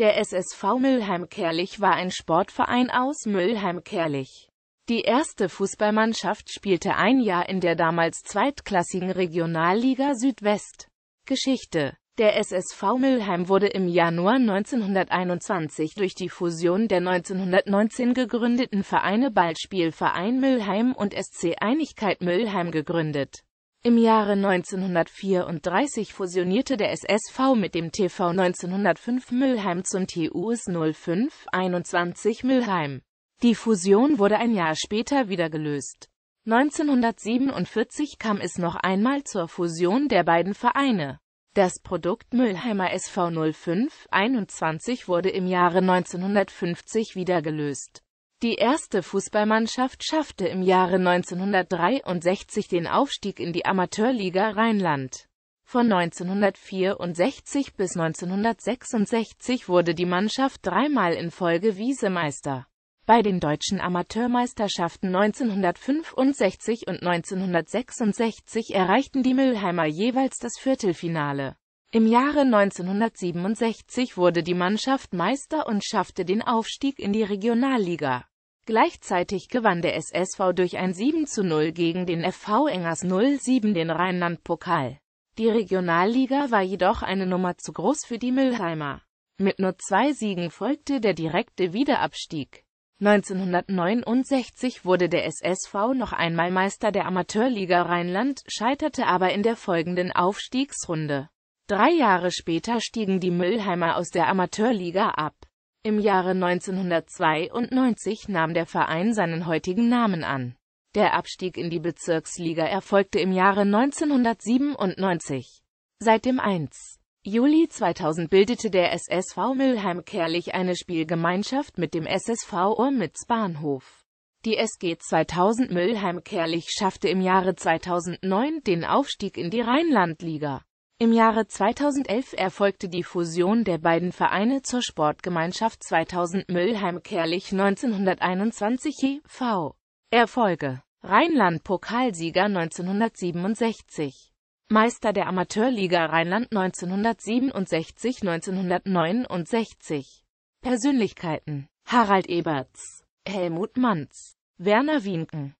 Der SSV Mülheim-Kerlich war ein Sportverein aus Mülheim-Kerlich. Die erste Fußballmannschaft spielte ein Jahr in der damals zweitklassigen Regionalliga Südwest. Geschichte Der SSV Mülheim wurde im Januar 1921 durch die Fusion der 1919 gegründeten Vereine Ballspielverein Mülheim und SC Einigkeit Mülheim gegründet im Jahre 1934 fusionierte der SSV mit dem TV 1905 Mülheim zum TUS 0521 Mülheim. Die Fusion wurde ein Jahr später wieder gelöst. 1947 kam es noch einmal zur Fusion der beiden Vereine. Das Produkt Mülheimer SV 0521 wurde im Jahre 1950 wieder gelöst. Die erste Fußballmannschaft schaffte im Jahre 1963 den Aufstieg in die Amateurliga Rheinland. Von 1964 bis 1966 wurde die Mannschaft dreimal in Folge Wiesemeister. Bei den deutschen Amateurmeisterschaften 1965 und 1966 erreichten die Mülheimer jeweils das Viertelfinale. Im Jahre 1967 wurde die Mannschaft Meister und schaffte den Aufstieg in die Regionalliga. Gleichzeitig gewann der SSV durch ein 7 zu 0 gegen den FV Engers 07 den Rheinland-Pokal. Die Regionalliga war jedoch eine Nummer zu groß für die Mülheimer. Mit nur zwei Siegen folgte der direkte Wiederabstieg. 1969 wurde der SSV noch einmal Meister der Amateurliga Rheinland, scheiterte aber in der folgenden Aufstiegsrunde. Drei Jahre später stiegen die Mülheimer aus der Amateurliga ab. Im Jahre 1992 nahm der Verein seinen heutigen Namen an. Der Abstieg in die Bezirksliga erfolgte im Jahre 1997. Seit dem 1. Juli 2000 bildete der SSV Mülheim Kerlich eine Spielgemeinschaft mit dem SSV Urmitz Bahnhof. Die SG 2000 Mülheim Kerlich schaffte im Jahre 2009 den Aufstieg in die Rheinlandliga. Im Jahre 2011 erfolgte die Fusion der beiden Vereine zur Sportgemeinschaft 2000 müllheim kerlich 1921 e.V. Erfolge Rheinland-Pokalsieger 1967 Meister der Amateurliga Rheinland 1967 1969 Persönlichkeiten Harald Eberts Helmut Manz Werner Wienken